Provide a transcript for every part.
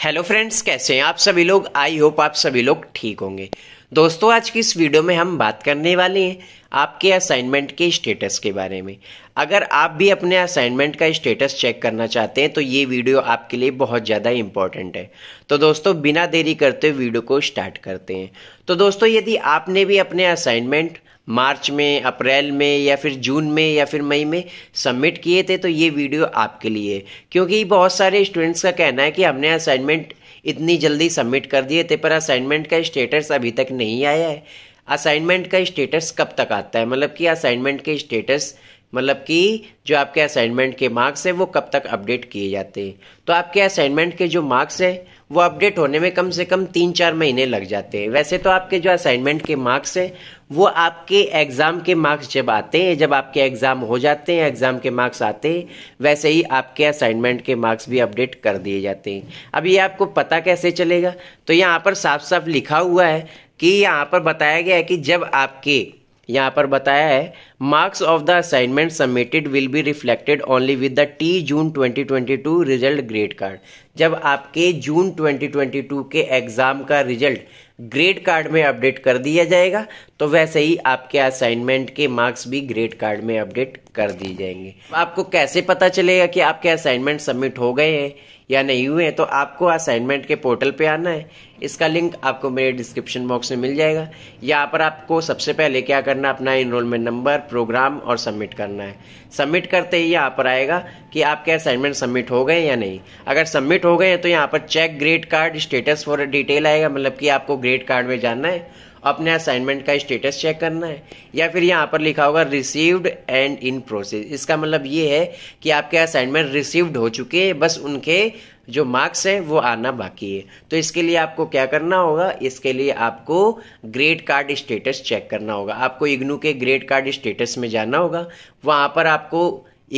hello friends कैसे हैं आप सभी लोग आई होप आप सभी लोग ठीक होंगे दोस्तों आज की इस वीडियो में हम बात करने वाले हैं आपके असाइनमेंट के स्टेटस के बारे में अगर आप भी अपने असाइनमेंट का स्टेटस चेक करना चाहते हैं तो ये वीडियो आपके लिए बहुत ज़्यादा इम्पॉर्टेंट है तो दोस्तों बिना देरी करते हुए वीडियो को स्टार्ट करते हैं तो दोस्तों यदि आपने भी अपने असाइनमेंट मार्च में अप्रैल में या फिर जून में या फिर मई में सबमिट किए थे तो ये वीडियो आपके लिए क्योंकि बहुत सारे स्टूडेंट्स का कहना है कि हमने असाइनमेंट इतनी जल्दी सबमिट कर दिए थे पर असाइनमेंट का स्टेटस अभी तक नहीं आया है असाइनमेंट का स्टेटस कब तक आता है मतलब कि असाइनमेंट के स्टेटस मतलब कि जो आपके असाइनमेंट के मार्क्स हैं वो कब तक अपडेट किए जाते हैं तो आपके असाइनमेंट के जो मार्क्स हैं वो अपडेट होने में कम से कम तीन चार महीने लग जाते हैं वैसे तो आपके जो असाइनमेंट के मार्क्स हैं वो आपके एग्ज़ाम के मार्क्स जब आते हैं जब आपके एग्ज़ाम हो जाते हैं एग्ज़ाम के मार्क्स आते हैं वैसे ही आपके असाइनमेंट के मार्क्स भी अपडेट कर दिए जाते हैं अब ये आपको पता कैसे चलेगा तो यहाँ पर साफ साफ लिखा हुआ है कि यहाँ पर बताया गया है कि जब आपके यहाँ पर बताया है marks of the assignment submitted will be reflected only with the T June 2022 result grade card जब आपके जून 2022 के एग्ज़ाम का रिजल्ट ग्रेड कार्ड में अपडेट कर दिया जाएगा तो वैसे ही आपके असाइनमेंट के मार्क्स भी ग्रेड कार्ड में अपडेट कर दिए जाएंगे आपको कैसे पता चलेगा कि आपके असाइनमेंट सबमिट हो गए हैं या नहीं हुए हैं तो आपको असाइनमेंट के पोर्टल पे आना है इसका लिंक आपको मेरे डिस्क्रिप्शन बॉक्स में मिल जाएगा यहाँ पर आपको सबसे पहले क्या करना अपना इनरोलमेंट नंबर प्रोग्राम और सबमिट करना है सबमिट करते ही यहाँ पर आएगा कि आपके असाइनमेंट सबमिट हो गए या नहीं अगर सबमिट हो गए तो यहाँ पर check grade card status for detail आएगा मतलब कि आपको ग्रेड कार्ड में जानना है अपने असाइनमेंट का स्टेटस चेक करना है या फिर यहाँ पर लिखा होगा रिसीव्ड एंड इन प्रोसेस इसका मतलब ये है कि आपके असाइनमेंट रिसीव्ड हो चुके हैं बस उनके जो मार्क्स हैं वो आना बाकी है तो इसके लिए आपको क्या करना होगा इसके लिए आपको ग्रेड कार्ड स्टेटस चेक करना होगा आपको इग्नू के ग्रेड कार्ड स्टेटस में जाना होगा वहाँ पर आपको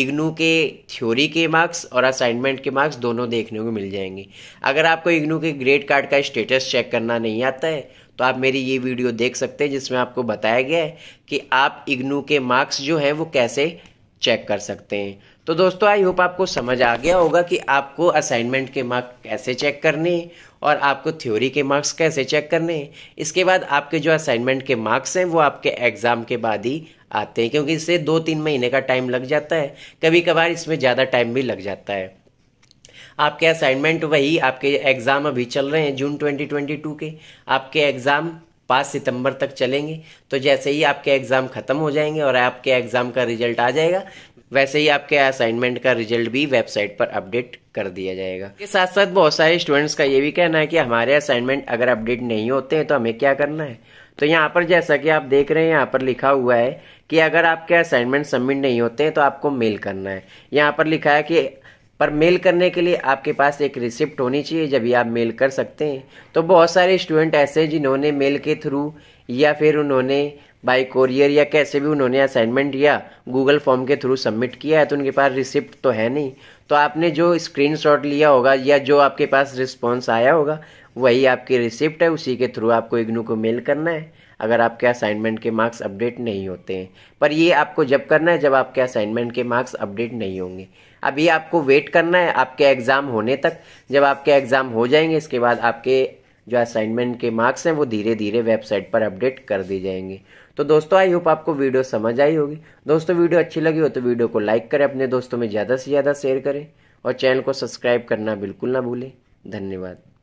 इग्नू के थ्योरी के मार्क्स और असाइनमेंट के मार्क्स दोनों देखने को मिल जाएंगे अगर आपको इग्नू के ग्रेड कार्ड का स्टेटस चेक करना नहीं आता है तो आप मेरी ये वीडियो देख सकते हैं जिसमें आपको बताया गया है कि आप इग्नू के मार्क्स जो हैं वो कैसे चेक कर सकते हैं तो दोस्तों आई होप आपको समझ आ गया होगा कि आपको असाइनमेंट के मार्क्स कैसे चेक करने और आपको थ्योरी के मार्क्स कैसे चेक करने इसके बाद आपके जो असाइनमेंट के मार्क्स हैं वो आपके एग्ज़ाम के बाद ही आते हैं क्योंकि इससे दो तीन महीने का टाइम लग जाता है कभी कभार इसमें ज़्यादा टाइम भी लग जाता है आपके असाइनमेंट वही आपके एग्ज़ाम अभी चल रहे हैं जून 2022 के आपके एग्ज़ाम पाँच सितंबर तक चलेंगे तो जैसे ही आपके एग्ज़ाम ख़त्म हो जाएंगे और आपके एग्ज़ाम का रिजल्ट आ जाएगा वैसे ही आपके असाइनमेंट का रिजल्ट भी वेबसाइट पर अपडेट कर दिया जाएगा इसके साथ साथ बहुत सारे स्टूडेंट्स का ये भी कहना है कि हमारे असाइनमेंट अगर अपडेट नहीं होते हैं तो हमें क्या करना है तो यहाँ पर जैसा कि आप देख रहे हैं यहाँ पर लिखा हुआ है कि अगर आपके असाइनमेंट सबमिट नहीं होते हैं तो आपको मेल करना है यहाँ पर लिखा है कि पर मेल करने के लिए आपके पास एक रिसिप्ट होनी चाहिए जब भी आप मेल कर सकते हैं तो बहुत सारे स्टूडेंट ऐसे हैं जिन्होंने मेल के थ्रू या फिर उन्होंने बाई कोरियर या कैसे भी उन्होंने असाइनमेंट या गूगल फॉर्म के थ्रू सबमिट किया है तो उनके पास रिसिप्ट तो है नहीं तो आपने जो स्क्रीनशॉट लिया होगा या जो आपके पास रिस्पॉन्स आया होगा वही आपकी रिसिप्ट है उसी के थ्रू आपको इग्नू को मेल करना है अगर आपके असाइनमेंट के मार्क्स अपडेट नहीं होते हैं पर ये आपको जब करना है जब आपके असाइनमेंट के मार्क्स अपडेट नहीं होंगे अब ये आपको वेट करना है आपके एग्ज़ाम होने तक जब आपके एग्ज़ाम हो जाएंगे इसके बाद आपके जो असाइनमेंट के मार्क्स हैं वो धीरे धीरे वेबसाइट पर अपडेट कर दिए जाएंगे तो दोस्तों आई होप आपको वीडियो समझ आई होगी दोस्तों वीडियो अच्छी लगी हो तो वीडियो को लाइक करें अपने दोस्तों में ज़्यादा से ज़्यादा शेयर करें और चैनल को सब्सक्राइब करना बिल्कुल ना भूलें धन्यवाद